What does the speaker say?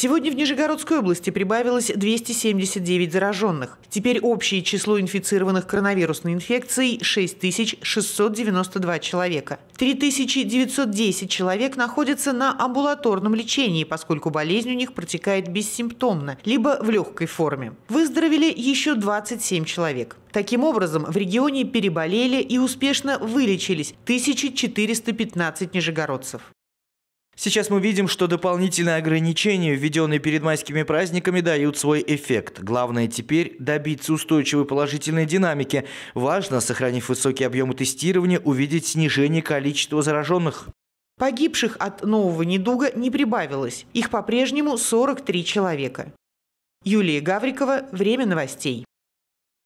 Сегодня в Нижегородской области прибавилось 279 зараженных. Теперь общее число инфицированных коронавирусной инфекцией 6692 человека. 3910 человек находятся на амбулаторном лечении, поскольку болезнь у них протекает бессимптомно, либо в легкой форме. Выздоровели еще 27 человек. Таким образом, в регионе переболели и успешно вылечились 1415 нижегородцев. Сейчас мы видим, что дополнительные ограничения, введенные перед майскими праздниками, дают свой эффект. Главное теперь добиться устойчивой положительной динамики. Важно, сохранив высокие объемы тестирования, увидеть снижение количества зараженных. Погибших от нового недуга не прибавилось. Их по-прежнему 43 человека. Юлия Гаврикова, «Время новостей».